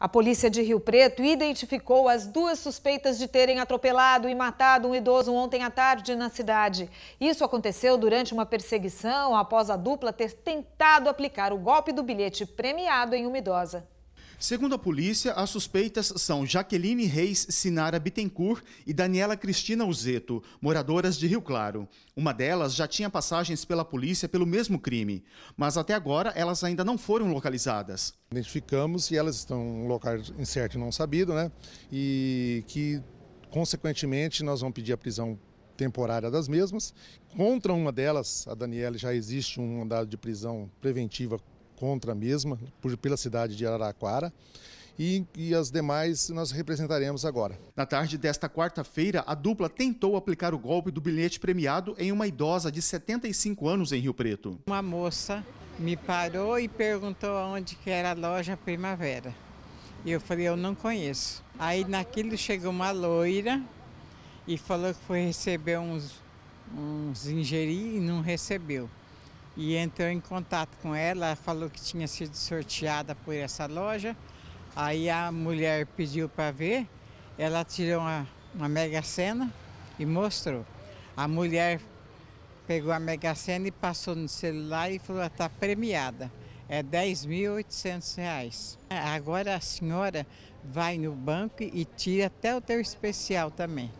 A polícia de Rio Preto identificou as duas suspeitas de terem atropelado e matado um idoso ontem à tarde na cidade. Isso aconteceu durante uma perseguição após a dupla ter tentado aplicar o golpe do bilhete premiado em uma idosa. Segundo a polícia, as suspeitas são Jaqueline Reis Sinara Bittencourt e Daniela Cristina Uzeto, moradoras de Rio Claro. Uma delas já tinha passagens pela polícia pelo mesmo crime, mas até agora elas ainda não foram localizadas. Identificamos e elas estão em um local incerto e não sabido, né? E que, consequentemente, nós vamos pedir a prisão temporária das mesmas. Contra uma delas, a Daniela, já existe um mandado de prisão preventiva contra a mesma, por, pela cidade de Araraquara. E, e, as demais nós representaremos agora. Na tarde desta quarta-feira, a dupla tentou aplicar o golpe do bilhete premiado em uma idosa de 75 anos em Rio Preto. Uma moça me parou e perguntou onde que era a loja Primavera. E eu falei, eu não conheço. Aí naquilo chegou uma loira e falou que foi receber uns, uns ingerir e não recebeu e entrou em contato com ela, falou que tinha sido sorteada por essa loja. Aí a mulher pediu para ver, ela tirou uma, uma mega sena e mostrou. A mulher pegou a mega sena e passou no celular e falou: está premiada. É 10.800 reais. Agora a senhora vai no banco e tira até o teu especial também.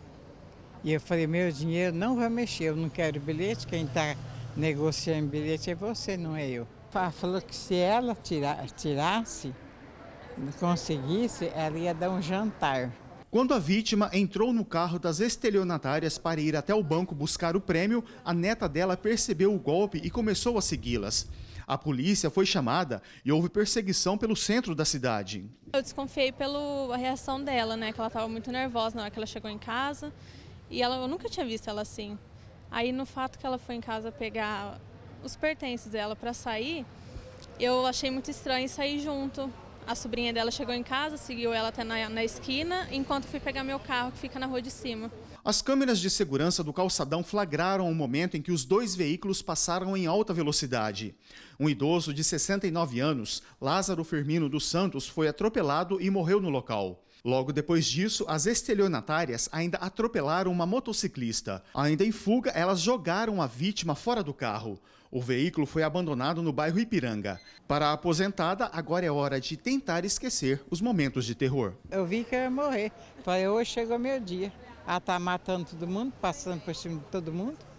E eu falei, meu dinheiro não vai mexer, eu não quero bilhete, quem está negociando bilhete é você, não é eu. Ela falou que se ela tira, tirasse, conseguisse, ela ia dar um jantar. Quando a vítima entrou no carro das estelionatárias para ir até o banco buscar o prêmio, a neta dela percebeu o golpe e começou a segui-las. A polícia foi chamada e houve perseguição pelo centro da cidade. Eu desconfiei pela reação dela, né? Que ela estava muito nervosa na hora que ela chegou em casa. E ela, eu nunca tinha visto ela assim. Aí no fato que ela foi em casa pegar os pertences dela para sair, eu achei muito estranho sair junto. A sobrinha dela chegou em casa, seguiu ela até na, na esquina, enquanto fui pegar meu carro que fica na rua de cima. As câmeras de segurança do calçadão flagraram o momento em que os dois veículos passaram em alta velocidade. Um idoso de 69 anos, Lázaro Firmino dos Santos, foi atropelado e morreu no local. Logo depois disso, as estelionatárias ainda atropelaram uma motociclista. Ainda em fuga, elas jogaram a vítima fora do carro. O veículo foi abandonado no bairro Ipiranga. Para a aposentada, agora é hora de tentar esquecer os momentos de terror. Eu vi que eu ia morrer. Falei, hoje chegou meu dia. Ela ah, está matando todo mundo, passando por cima de todo mundo.